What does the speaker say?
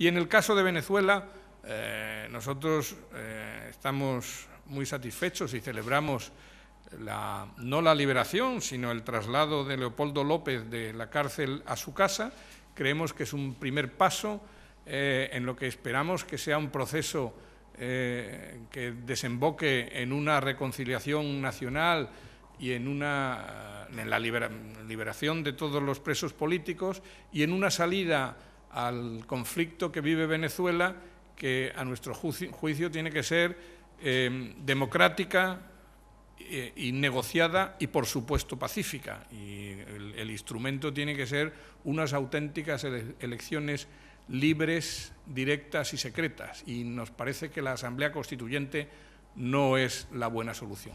Y en el caso de Venezuela, eh, nosotros eh, estamos muy satisfechos y celebramos no la liberación, sino el traslado de Leopoldo López de la cárcel a su casa. Creemos que es un primer paso eh, en lo que esperamos que sea un proceso que desemboque en una reconciliación nacional y en, una, en la liberación de todos los presos políticos y en una salida al conflicto que vive Venezuela, que a nuestro juicio, tiene que ser em, democrática eh, y negociada y, por supuesto, pacífica. Y el, instrumento tiene que ser unas auténticas elecciones libres, directas y secretas. Y nos parece que la Asamblea Constituyente no es la buena solución.